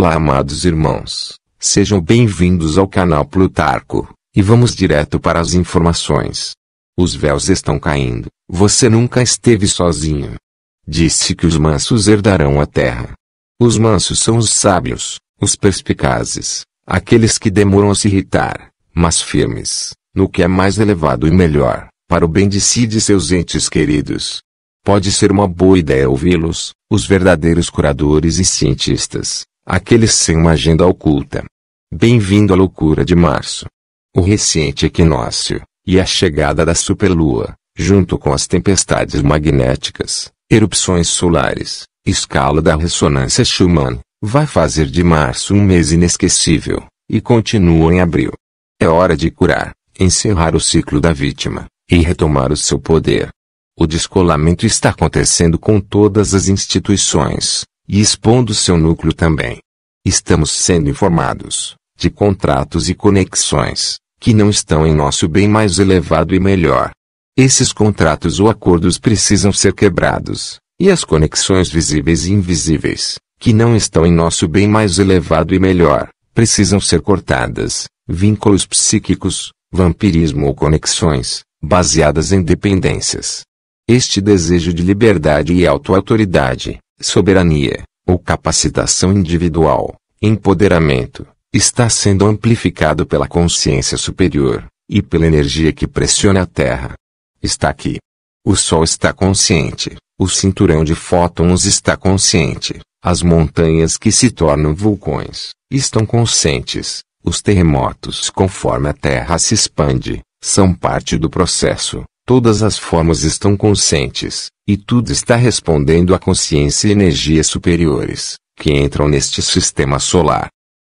Olá, amados irmãos. Sejam bem-vindos ao canal Plutarco, e vamos direto para as informações. Os véus estão caindo, você nunca esteve sozinho. Disse que os mansos herdarão a terra. Os mansos são os sábios, os perspicazes, aqueles que demoram a se irritar, mas firmes, no que é mais elevado e melhor, para o bem de si e de seus entes queridos. Pode ser uma boa ideia ouvi-los, os verdadeiros curadores e cientistas, Aqueles sem uma agenda oculta. Bem-vindo à loucura de março. O recente equinócio, e a chegada da superlua, junto com as tempestades magnéticas, erupções solares, escala da ressonância Schumann, vai fazer de março um mês inesquecível, e continua em abril. É hora de curar, encerrar o ciclo da vítima, e retomar o seu poder. O descolamento está acontecendo com todas as instituições, e expondo seu núcleo também. Estamos sendo informados de contratos e conexões que não estão em nosso bem mais elevado e melhor. Esses contratos ou acordos precisam ser quebrados, e as conexões visíveis e invisíveis, que não estão em nosso bem mais elevado e melhor, precisam ser cortadas. Vínculos psíquicos, vampirismo ou conexões, baseadas em dependências. Este desejo de liberdade e autoautoridade, soberania, ou capacitação individual, empoderamento, está sendo amplificado pela consciência superior, e pela energia que pressiona a Terra. Está aqui. O Sol está consciente, o cinturão de fótons está consciente, as montanhas que se tornam vulcões estão conscientes, os terremotos, conforme a Terra se expande, são parte do processo. Todas as formas estão conscientes, e tudo está respondendo à consciência e energias superiores, que entram neste sistema solar.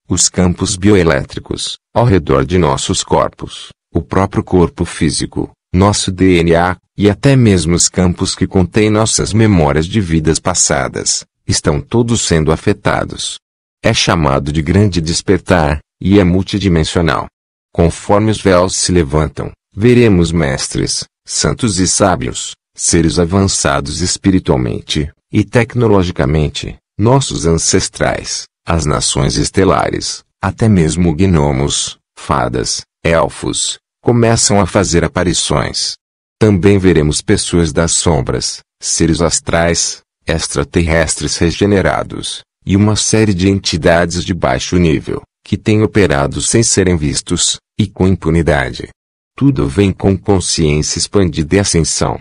Os campos bioelétricos, ao redor de nossos corpos, o próprio corpo físico, nosso DNA, e até mesmo os campos que contêm nossas memórias de vidas passadas, estão todos sendo afetados. É chamado de grande despertar, e é multidimensional. Conforme os véus se levantam, veremos mestres, santos e sábios, seres avançados espiritualmente e tecnologicamente, nossos ancestrais, as nações estelares, até mesmo gnomos, fadas, elfos, começam a fazer aparições. Também veremos pessoas das sombras, seres astrais, extraterrestres regenerados, e uma série de entidades de baixo nível, que têm operado sem serem vistos, e com impunidade tudo vem com consciência expandida e ascensão.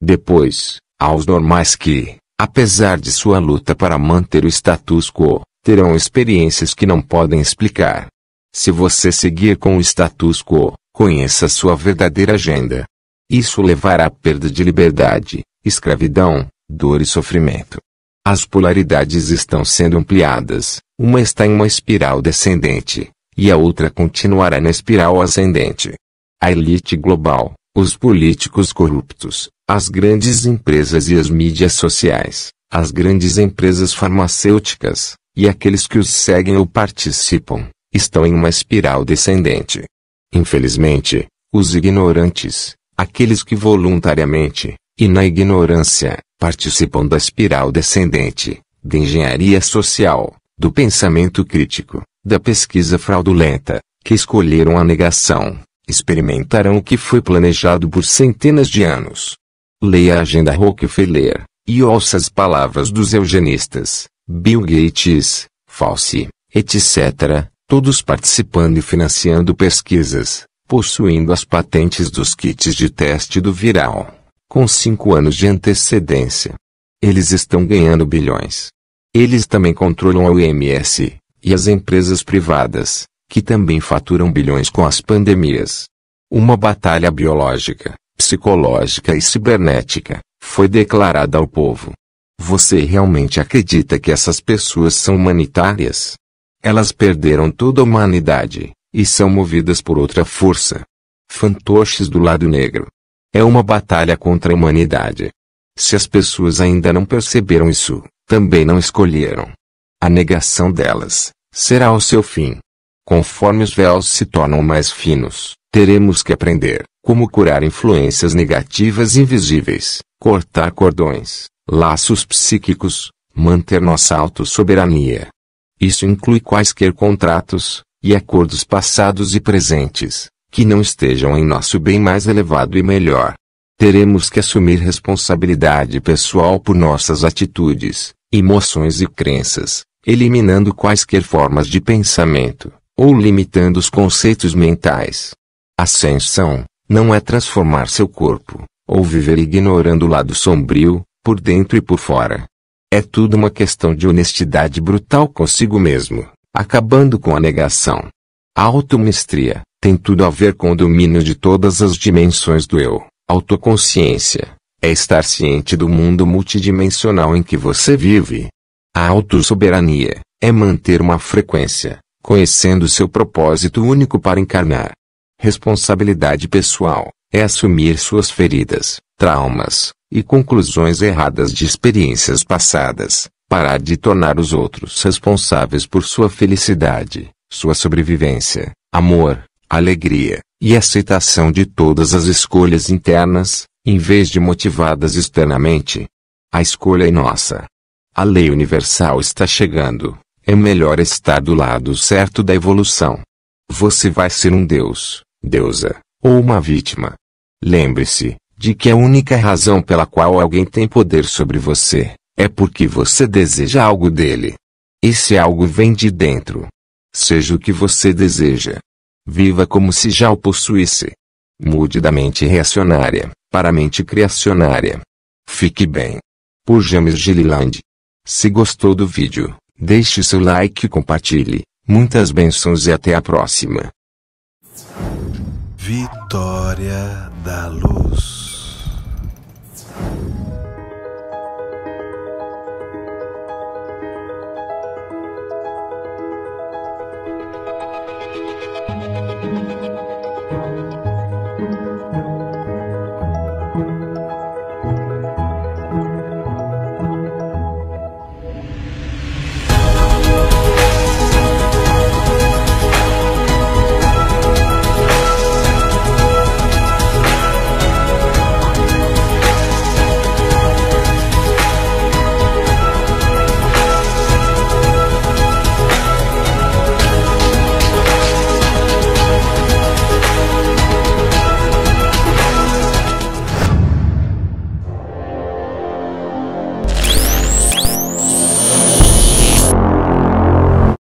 Depois, aos normais que, apesar de sua luta para manter o status quo, terão experiências que não podem explicar. Se você seguir com o status quo, conheça sua verdadeira agenda. Isso levará à perda de liberdade, escravidão, dor e sofrimento. As polaridades estão sendo ampliadas, uma está em uma espiral descendente, e a outra continuará na espiral ascendente a elite global, os políticos corruptos, as grandes empresas e as mídias sociais, as grandes empresas farmacêuticas, e aqueles que os seguem ou participam, estão em uma espiral descendente. Infelizmente, os ignorantes, aqueles que voluntariamente, e na ignorância, participam da espiral descendente, da engenharia social, do pensamento crítico, da pesquisa fraudulenta, que escolheram a negação, experimentarão o que foi planejado por centenas de anos. Leia a agenda Rockefeller, e ouça as palavras dos eugenistas, Bill Gates, Fauci, etc., todos participando e financiando pesquisas, possuindo as patentes dos kits de teste do viral, com cinco anos de antecedência. Eles estão ganhando bilhões. Eles também controlam a OMS, e as empresas privadas, que também faturam bilhões com as pandemias. Uma batalha biológica, psicológica e cibernética foi declarada ao povo. Você realmente acredita que essas pessoas são humanitárias? Elas perderam toda a humanidade e são movidas por outra força. Fantoches do lado negro. É uma batalha contra a humanidade. Se as pessoas ainda não perceberam isso, também não escolheram. A negação delas será o seu fim. Conforme os véus se tornam mais finos, teremos que aprender como curar influências negativas invisíveis, cortar cordões, laços psíquicos, manter nossa autossoberania. Isso inclui quaisquer contratos e acordos passados e presentes que não estejam em nosso bem mais elevado e melhor. Teremos que assumir responsabilidade pessoal por nossas atitudes, emoções e crenças, eliminando quaisquer formas de pensamento ou limitando os conceitos mentais. Ascensão não é transformar seu corpo, ou viver ignorando o lado sombrio, por dentro e por fora. É tudo uma questão de honestidade brutal consigo mesmo, acabando com a negação. A automestria tem tudo a ver com o domínio de todas as dimensões do eu. Autoconsciência é estar ciente do mundo multidimensional em que você vive. A autossoberania é manter uma frequência, conhecendo seu propósito único para encarnar. Responsabilidade pessoal é assumir suas feridas, traumas e conclusões erradas de experiências passadas, parar de tornar os outros responsáveis por sua felicidade, sua sobrevivência, amor, alegria e aceitação de todas as escolhas internas, em vez de motivadas externamente. A escolha é nossa. A lei universal está chegando. É melhor estar do lado certo da evolução. Você vai ser um deus, deusa, ou uma vítima. Lembre-se de que a única razão pela qual alguém tem poder sobre você é porque você deseja algo dele. Esse algo vem de dentro. Seja o que você deseja. Viva como se já o possuísse. Mude da mente reacionária para a mente criacionária. Fique bem. Por James Gilliland. Se gostou do vídeo, Deixe seu like e compartilhe. Muitas bênçãos e até a próxima. Vitória da Luz.